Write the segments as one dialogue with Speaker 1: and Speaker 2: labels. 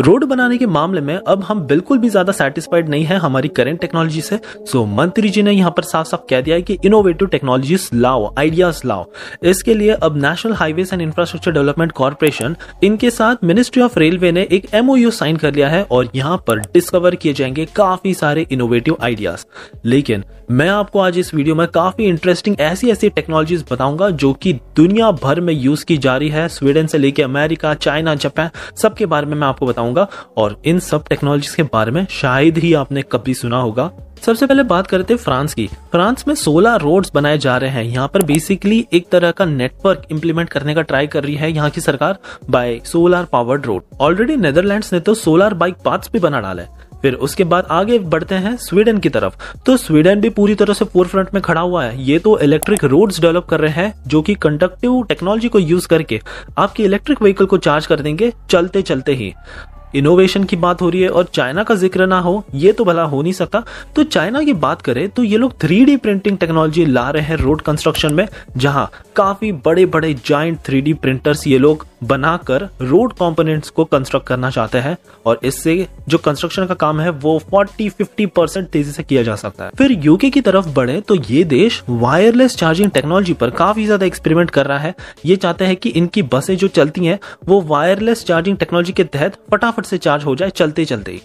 Speaker 1: road बनाने के मामले में अब हम बिल्कुल भी ज्यादा सेटिस्फाइड नहीं है हमारी करेंट टेक्नोलॉजी से सो मंत्री जी ने यहाँ पर साफ साफ कह दिया है कि इनोवेटिव टेक्नोलॉजीज लाओ आइडियाज लाओ इसके लिए अब national highway and infrastructure development corporation इनके साथ मिनिस्ट्री ऑफ रेलवे ने एक एमओयू साइन कर लिया है और यहाँ पर डिस्कवर किए जाएंगे काफी सारे इनोवेटिव आइडियाज लेकिन मैं आपको आज इस वीडियो में काफी इंटरेस्टिंग ऐसी ऐसी टेक्नोलॉजीज बताऊंगा जो कि दुनिया भर में यूज की जा रही है स्वीडन से लेके अमेरिका चाइना जापान सबके बारे में मैं आपको बताऊंगा बताऊंगा और इन सब टेक्नोलॉजी के बारे में शायद ही आपने कभी सुना होगा सबसे पहले बात करते हैं फ्रांस की फ्रांस में 16 रोड्स बनाए जा रहे हैं यहाँ पर बेसिकली एक तरह का नेटवर्क इंप्लीमेंट करने का ट्राई कर रही है यहाँ की सरकार by solar powered road already Netherlands ने तो सोलर बाइक पाथ्स भी बना डाला है फिर उसके बाद आगे बढ़ते हैं स्वीडन की तरफ तो स्वीडन भी पूरी तरह से फोर फ्रंट में खड़ा हुआ है ये तो इलेक्ट्रिक रोड्स डेवलप कर रहे हैं जो कि कंडक्टिव टेक्नोलॉजी को यूज करके आपके इलेक्ट्रिक व्हीकल को चार्ज कर देंगे चलते चलते ही इनोवेशन की बात हो रही है और चाइना का जिक्र ना हो ये तो भला हो नहीं सकता तो चाइना की बात करें तो ये लोग थ्री प्रिंटिंग टेक्नोलॉजी ला रहे हैं रोड कंस्ट्रक्शन में जहां काफी बड़े बड़े जॉइंट थ्री प्रिंटर्स ये लोग बनाकर रोड कंपोनेंट्स को कंस्ट्रक्ट करना चाहते हैं और इससे जो कंस्ट्रक्शन का काम है वो 40-50 परसेंट तेजी से किया जा सकता है फिर यूके की तरफ बढ़े तो ये देश वायरलेस चार्जिंग टेक्नोलॉजी पर काफी ज्यादा एक्सपेरिमेंट कर रहा है ये चाहते हैं कि इनकी बसें जो चलती हैं वो वायरलेस चार्जिंग टेक्नोलॉजी के तहत फटाफट से चार्ज हो जाए चलते चलते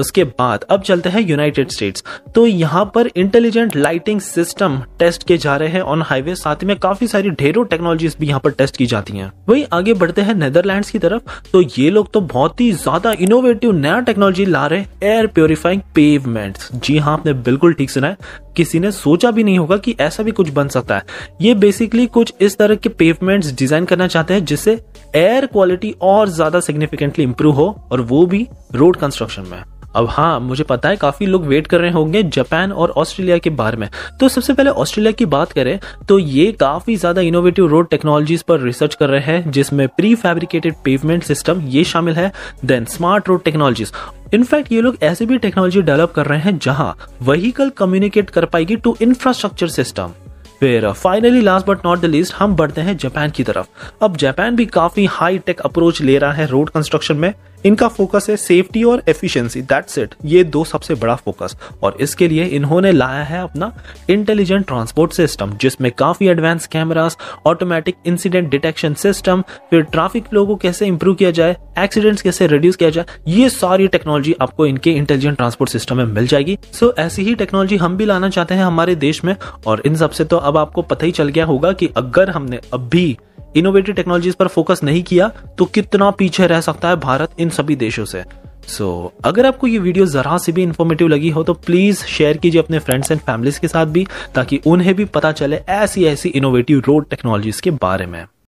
Speaker 1: उसके बाद अब चलते हैं यूनाइटेड स्टेट्स तो यहाँ पर इंटेलिजेंट लाइटिंग सिस्टम टेस्ट किए जा रहे हैं ऑन हाईवे साथ में काफी सारी ढेरों टेक्नोलॉजीज भी यहाँ पर टेस्ट की जाती हैं वही आगे बढ़ते हैं नेदरलैंड्स की तरफ तो ये लोग तो बहुत ही ज्यादा इनोवेटिव नया टेक्नोलॉजी ला रहे एयर प्योरिफाइंग पेवमेंट जी हाँ आपने बिल्कुल ठीक सुना है किसी ने सोचा भी नहीं होगा कि ऐसा भी कुछ बन सकता है ये बेसिकली कुछ इस तरह के पेवमेंट्स डिजाइन करना चाहते हैं जिससे एयर क्वालिटी और ज्यादा सिग्निफिकेंटली इंप्रूव हो और वो भी रोड कंस्ट्रक्शन में अब हाँ मुझे पता है काफ़ी लोग वेट कर रहे होंगे जापान और ऑस्ट्रेलिया के बारे में तो सबसे पहले ऑस्ट्रेलिया की बात करें तो ये काफ़ी ज़्यादा इनोवेटिव रोड टेक्नोलॉजीज पर रिसर्च कर रहे हैं जिसमें प्री फैब्रिकेटेड पेवमेंट सिस्टम ये शामिल है then smart road technologies in fact ये लोग ऐसे भी टेक्नोलॉजी डेवलप कर रहे हैं जहां वहीकल कम्युनिकेट कर पाएगी टू इंफ्रास्ट्रक्चर सिस्टम फिर finally last but not the least हम बढ़ते हैं जापान की तरफ अब जापान भी काफी हाई टेक अप्रोच ले रहा है रोड कंस्ट्रक्शन में इनका फोकस है सेफ्टी और एफिशिएंसी दैट्स इट ये दो सबसे बड़ा फोकस और इसके लिए इन्होंने लाया है अपना इंटेलिजेंट ट्रांसपोर्ट सिस्टम जिसमें काफी advance cameras automatic incident detection system फिर ट्रैफिक फ्लो को कैसे इंप्रूव किया जाए एक्सीडेंट्स कैसे रिड्यूस किया जाए ये सारी टेक्नोलॉजी आपको इनके इंटेलिजेंट ट्रांसपोर्ट सिस्टम में मिल जाएगी सो so, ऐसी ही टेक्नोलॉजी हम भी लाना चाहते हैं हमारे देश में और इन सबसे तो अब आपको पता ही चल गया होगा कि अगर हमने अभी इनोवेटिव टेक्नोलॉजीज पर फोकस नहीं किया तो कितना पीछे रह सकता है भारत इन सभी देशों से सो so, अगर आपको ये वीडियो ज़रा से भी इन्फॉर्मेटिव लगी हो तो प्लीज़ शेयर कीजिए अपने फ्रेंड्स एंड फैमिलीज के साथ भी ताकि उन्हें भी पता चले ऐसी ऐसी इनोवेटिव रोड टेक्नोलॉजीज के बारे में